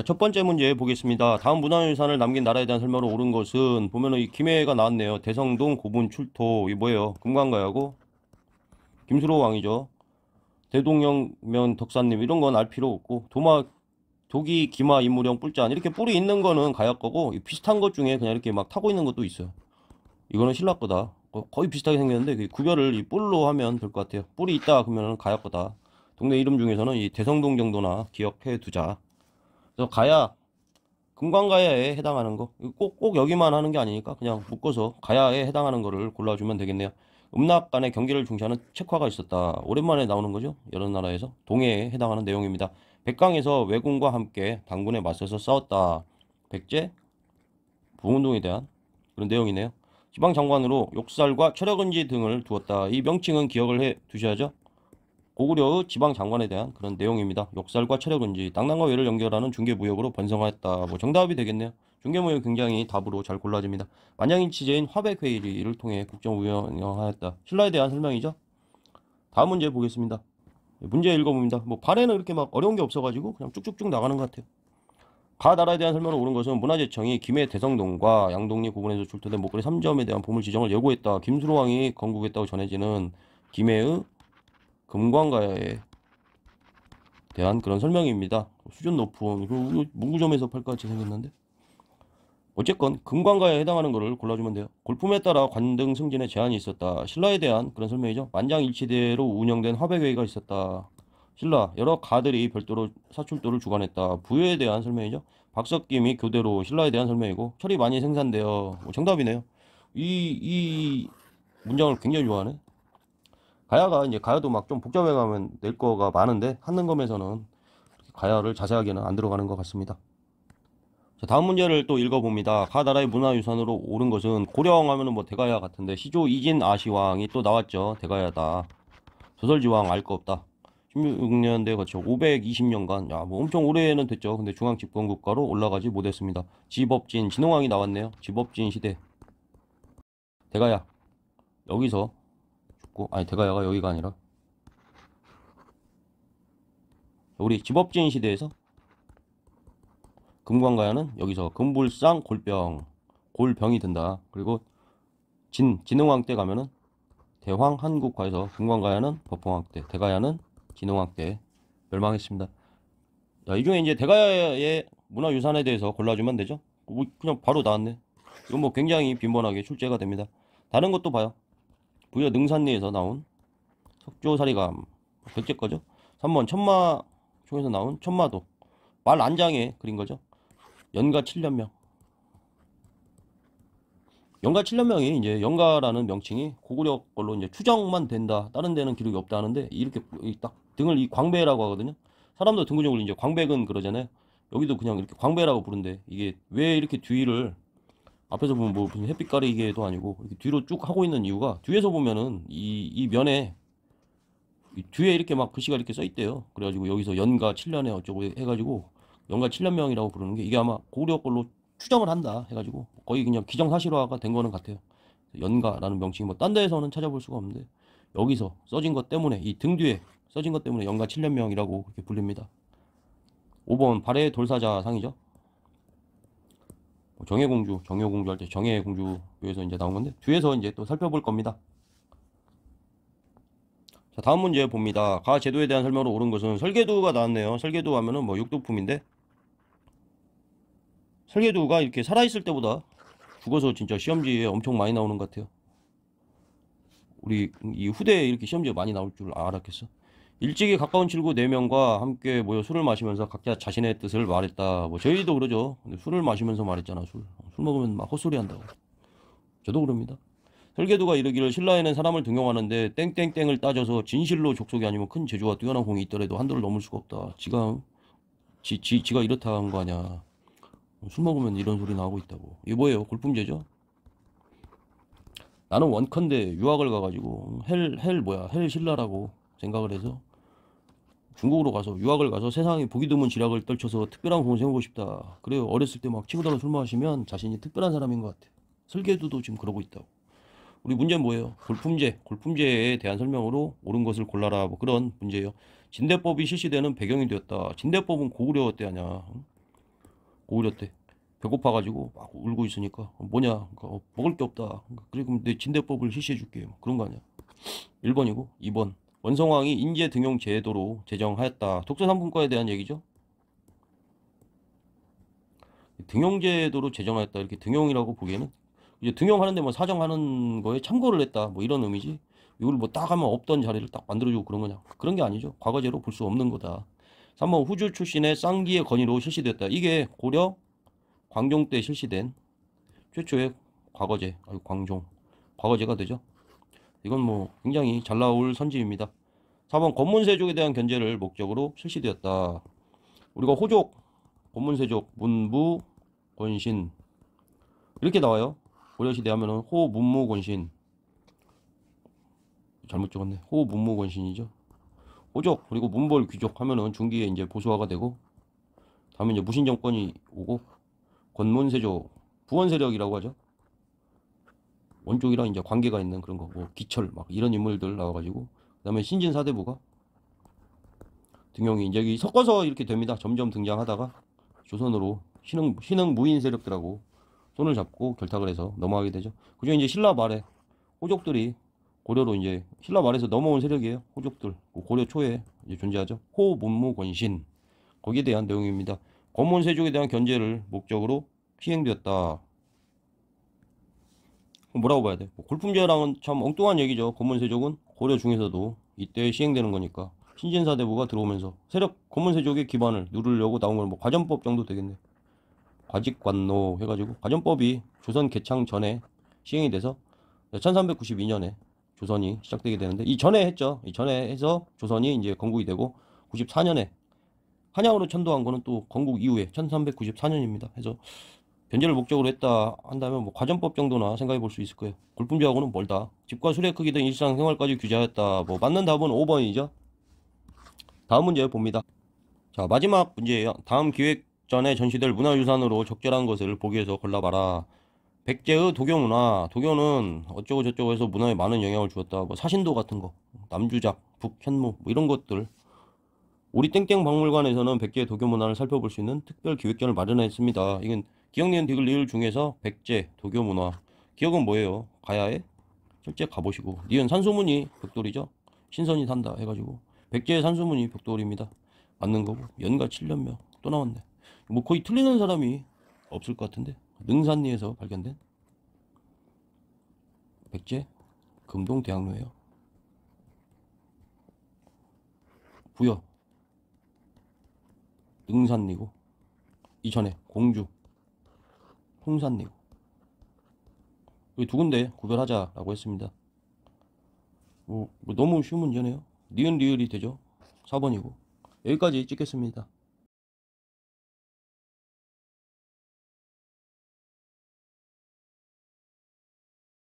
자, 첫 번째 문제 보겠습니다. 다음 문화유산을 남긴 나라에 대한 설명으로 옳은 것은 보면이 김해가 나왔네요. 대성동 고분 출토 이 뭐예요? 금관가야고 김수로 왕이죠. 대동영면 덕사님 이런 건 알 필요 없고 도마 독기 기마 인물형 뿔잔 이렇게 뿔이 있는 거는 가야 거고 비슷한 것 중에 그냥 이렇게 막 타고 있는 것도 있어요. 이거는 신라 거다. 거의 비슷하게 생겼는데 그 구별을 이 뿔로 하면 될 것 같아요. 뿔이 있다 그러면 가야 거다. 동네 이름 중에서는 이 대성동 정도나 기억해 두자. 그래서 가야 금광가야에 해당하는 거꼭 꼭 여기만 하는 게 아니니까 그냥 묶어서 가야에 해당하는 거를 골라주면 되겠네요. 음락 간의 경계를 중시하는 책화가 있었다. 오랜만에 나오는 거죠. 여러 나라에서 동해에 해당하는 내용입니다. 백강에서 왜군과 함께 당군에 맞서서 싸웠다. 백제 부운동에 대한 그런 내용이네요. 지방 장관으로 욕살과 철학은지 등을 두었다. 이 명칭은 기억을 해 두셔야죠. 고구려 지방 장관에 대한 그런 내용입니다. 역살과 체력은지 땅나과 외를 연결하는 중개무역으로 번성하였다. 뭐 정답이 되겠네요. 중개무역 굉장히 답으로 잘 골라집니다. 만양인취재인 화백회의를 통해 국정운영하였다. 신라에 대한 설명이죠. 다음 문제 보겠습니다. 문제 읽어봅니다. 뭐 발에는 이렇게 막 어려운 게 없어가지고 그냥 쭉쭉쭉 나가는 것 같아요. 가 나라에 대한 설명을 옳은 것은 문화재청이 김해 대성동과 양동리 구분에서 출토된 목걸이 3점에 대한 보물 지정을 예고했다. 김수로왕이 건국했다고 전해지는 김해의 금광가에 대한 그런 설명입니다. 수준 높은 그 문구점에서 팔까지 생겼는데 어쨌건 금광가에 해당하는 것을 골라주면 돼요. 골품에 따라 관등 승진에 제한이 있었다. 신라에 대한 그런 설명이죠. 만장일치대로 운영된 화백회의가 있었다. 신라 여러 가들이 별도로 사출도를 주관했다. 부여에 대한 설명이죠. 박석김이 교대로 신라에 대한 설명이고 철이 많이 생산되어 뭐 정답이네요. 이 이 문장을 굉장히 좋아하네. 가야가 이제 가야도 막 좀 복잡해 가면 낼 거가 많은데 하는 검에서는 가야를 자세하게는 안 들어가는 것 같습니다. 자, 다음 문제를 또 읽어봅니다. 가 나라의 문화유산으로 오른 것은 고려왕 하면은 뭐 대가야 같은데 시조 이진 아시왕이 또 나왔죠. 대가야다. 조설지왕 알 거 없다. 16년대 거쳐 520년간 야뭐 엄청 오래는 됐죠. 근데 중앙집권국가로 올라가지 못했습니다. 지법진 진흥왕이 나왔네요. 지법진 시대 대가야 여기서 붙고 아니 대가야가 여기가 아니라 우리 집업진 시대에서 금관가야는 여기서 금불상 골병 골병이 된다 그리고 진 진흥왕 때 가면은 대황 한국과에서 금관가야는 법봉왕 때 대가야는 진흥왕 때 멸망했습니다 자, 이 중에 이제 대가야의 문화유산에 대해서 골라주면 되죠 뭐, 그냥 바로 나왔네 이건 뭐 굉장히 빈번하게 출제가 됩니다 다른 것도 봐요 부여 능산리에서 나온 석조사리감 백제 거죠 3번 천마 총에서 나온 천마도 말 안장에 그린 거죠 연가 7년명 연가 7년명이 이제 연가라는 명칭이 고구려 걸로 이제 추정만 된다 다른 데는 기록이 없다 하는데 이렇게 딱 등을 이 광배라고 하거든요 사람도 등근육을 이제 광배근 그러잖아요 여기도 그냥 이렇게 광배라고 부른데 이게 왜 이렇게 뒤를 앞에서 보면 뭐 무슨 햇빛 가리개도 아니고 이렇게 뒤로 쭉 하고 있는 이유가 뒤에서 보면은 이, 이 면에 이 뒤에 이렇게 막 글씨가 이렇게 써 있대요. 그래가지고 여기서 연가 7년에 어쩌고 해가지고 연가 7년명이라고 부르는 게 이게 아마 고려 걸로 추정을 한다 해가지고 거의 그냥 기정사실화가 된 거는 같아요. 연가라는 명칭이 뭐딴 데에서는 찾아볼 수가 없는데 여기서 써진 것 때문에 이 등 뒤에 써진 것 때문에 연가 7년명이라고 이렇게 불립니다. 5번 발해 돌사자 상이죠. 뭐 정예공주, 정예공주 할 때 정예공주에서 이제 나온 건데 뒤에서 이제 또 살펴볼 겁니다. 자, 다음 문제 봅니다. 가 제도에 대한 설명으로 옳은 것은 설계도가 나왔네요. 설계도 하면은 뭐 육도품인데 설계도가 이렇게 살아있을 때보다 죽어서 진짜 시험지에 엄청 많이 나오는 것 같아요. 우리 이 후대에 이렇게 시험지가 많이 나올 줄 알았겠어? 일찍이 가까운 친구 4명과 함께 모여 술을 마시면서 각자 자신의 뜻을 말했다. 뭐 저희도 그러죠. 술을 마시면서 말했잖아. 술. 술 먹으면 막 헛소리 한다고. 저도 그럽니다. 설계도가 이르기를 신라에는 사람을 등용하는데 땡땡땡을 따져서 진실로 족속이 아니면 큰 재주와 뛰어난 공이 있더라도 한도를 넘을 수가 없다. 지가 지, 지, 지가 이렇다 한 거 아니야. 술 먹으면 이런 소리 나오고 있다고. 이게 뭐예요? 골품제죠? 나는 원컨대 유학을 가가지고 헬, 헬 뭐야 헬 신라라고 생각을 해서 중국으로 가서 유학을 가서 세상에 보기 드문 지략을 떨쳐서 특별한 공을 세우고 싶다. 그래요. 어렸을 때 막 친구들하고 술 마시면 자신이 특별한 사람인 것 같아요. 설계도도 지금 그러고 있다고. 우리 문제는 뭐예요? 골품제, 골품제에 대한 설명으로 옳은 것을 골라라 뭐 그런 문제예요. 진대법이 실시되는 배경이 되었다. 진대법은 고구려 때 아냐? 고구려 때 배고파가지고 막 울고 있으니까 뭐냐? 그러니까 어, 먹을 게 없다. 그리고 그러니까 내 진대법을 실시해줄게. 뭐 그런 거 아니야? 1번이고 2번 원성왕이 인재 등용 제도로 제정하였다. 독서상품과에 대한 얘기죠. 등용 제도로 제정하였다. 이렇게 등용이라고 보기에는 이제 등용하는데 뭐 사정하는 거에 참고를 했다. 뭐 이런 의미지. 이걸 뭐 딱 하면 없던 자리를 딱 만들어주고 그런 거냐. 그런 게 아니죠. 과거제로 볼 수 없는 거다. 3번 후주 출신의 쌍기의 건의로 실시됐다. 이게 고려 광종 때 실시된 최초의 과거제, 광종, 과거제가 되죠. 이건 뭐 굉장히 잘 나올 선지입니다. 4번 권문세족에 대한 견제를 목적으로 실시되었다. 우리가 호족, 권문세족문부 권신 이렇게 나와요. 고려시대 하면은 호, 문무, 권신 잘못 적었네. 호, 문무, 권신이죠. 호족 그리고 문벌 귀족 하면은 중기에 이제 보수화가 되고 다음에 이제 무신정권이 오고 권문세족 부원세력이라고 하죠. 원종이랑 이제 관계가 있는 그런 거고 기철 막 이런 인물들 나와가지고 그다음에 신진 사대부가 등용이 이제 섞어서 이렇게 됩니다. 점점 등장하다가 조선으로 신흥 신흥 무인 세력들하고 손을 잡고 결탁을 해서 넘어가게 되죠. 그중에 이제 신라 말에 호족들이 고려로 이제 신라 말에서 넘어온 세력이에요. 호족들 그 고려 초에 존재하죠. 호문무권신 거기에 대한 내용입니다. 권문세족에 대한 견제를 목적으로 시행되었다. 뭐라고 봐야 돼? 뭐 골품제랑은 참 엉뚱한 얘기죠. 검문세족은 고려 중에서도 이때 시행되는 거니까 신진사대부가 들어오면서 세력 검문세족의 기반을 누르려고 나온 건뭐 과전법 정도 되겠네. 과직관노 해가지고 과전법이 조선 개창 전에 시행이 돼서 1392년에 조선이 시작되게 되는데 이 전에 했죠. 이 전에 해서 조선이 이제 건국이 되고 94년에 한양으로 천도한 거는 또 건국 이후에 1394년입니다. 해서 변제를 목적으로 했다 한다면 뭐 과전법 정도나 생각해 볼 수 있을 거예요. 골품죄하고는 멀다. 집과 수레 크기 등 일상 생활까지 규제하였다. 뭐 맞는 답은 5번이죠. 다음 문제 봅니다. 자 마지막 문제예요. 다음 기획 전에 전시될 문화유산으로 적절한 것을 보기에서 골라봐라. 백제의 도교문화. 도교는 어쩌고 저쩌고 해서 문화에 많은 영향을 주었다. 뭐 사신도 같은 거, 남주작, 북현무 뭐 이런 것들 우리 땡땡 박물관에서는 백제 도교 문화를 살펴볼 수 있는 특별 기획전을 마련했습니다. 이건 기억니은 디귿 리을 중에서 백제 도교 문화. 기억은 뭐예요? 가야에 실제 가보시고. 니은 산소문이 벽돌이죠? 신선이 산다 해가지고. 백제의 산소문이 벽돌입니다. 맞는 거고. 연가 7년명. 또 나왔네. 뭐 거의 틀리는 사람이 없을 것 같은데. 능산리에서 발견된 백제 금동대학로예요. 부여 능산리고 이전에 공주 홍산리고 여기 두 군데 구별하자라고 했습니다. 뭐, 뭐 너무 쉬운 문제네요. 니은 리을이 되죠. 4번이고 여기까지 찍겠습니다.